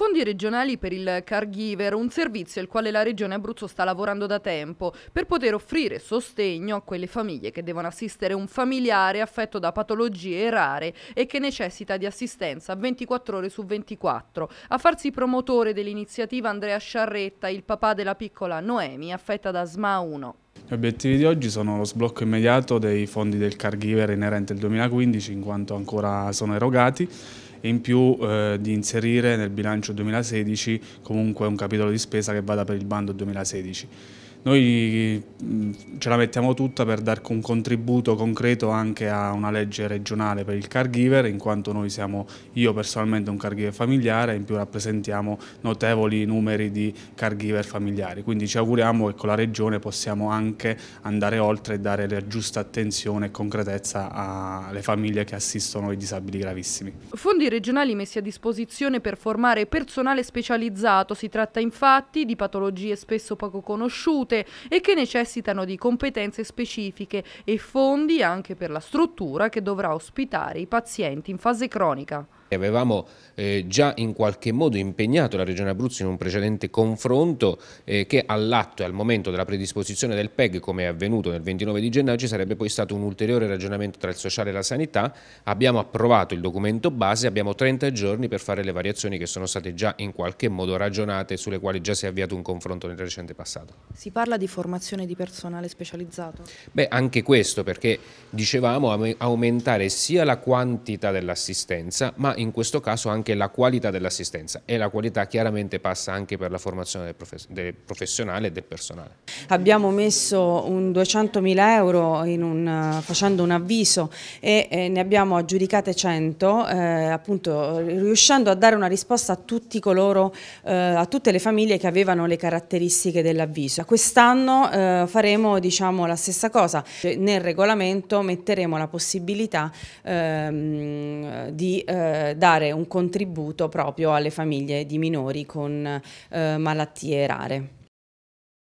Fondi regionali per il caregiver, un servizio al quale la Regione Abruzzo sta lavorando da tempo per poter offrire sostegno a quelle famiglie che devono assistere un familiare affetto da patologie rare e che necessita di assistenza 24 ore su 24. A farsi promotore dell'iniziativa Andrea Sciarretta, il papà della piccola Noemi affetta da SMA 1. Gli obiettivi di oggi sono lo sblocco immediato dei fondi del caregiver inerente al 2015 in quanto ancora sono erogati in più eh, di inserire nel bilancio 2016 comunque un capitolo di spesa che vada per il bando 2016. Noi ce la mettiamo tutta per dare un contributo concreto anche a una legge regionale per il caregiver, in quanto noi siamo, io personalmente, un caregiver familiare e in più rappresentiamo notevoli numeri di caregiver familiari. Quindi ci auguriamo che con la regione possiamo anche andare oltre e dare la giusta attenzione e concretezza alle famiglie che assistono i disabili gravissimi. Fondi regionali messi a disposizione per formare personale specializzato. Si tratta infatti di patologie spesso poco conosciute risorse e che necessitano di competenze specifiche e fondi anche per la struttura che dovrà ospitare i pazienti in fase cronica. Avevamo eh, già in qualche modo impegnato la Regione Abruzzo in un precedente confronto eh, che all'atto e al momento della predisposizione del PEG, come è avvenuto nel 29 di gennaio, ci sarebbe poi stato un ulteriore ragionamento tra il sociale e la sanità. Abbiamo approvato il documento base, abbiamo 30 giorni per fare le variazioni che sono state già in qualche modo ragionate, sulle quali già si è avviato un confronto nel recente passato. Si parla di formazione di personale specializzato? Beh, anche questo perché dicevamo aumentare sia la quantità dell'assistenza ma in questo caso anche la qualità dell'assistenza e la qualità chiaramente passa anche per la formazione del, profes del professionale e del personale abbiamo messo un 200.000 euro un, facendo un avviso e, e ne abbiamo aggiudicate 100, eh, appunto riuscendo a dare una risposta a, tutti coloro, eh, a tutte le famiglie che avevano le caratteristiche dell'avviso. Quest'anno eh, faremo diciamo, la stessa cosa, nel regolamento metteremo la possibilità ehm, di eh, dare un contributo proprio alle famiglie di minori con eh, malattie rare.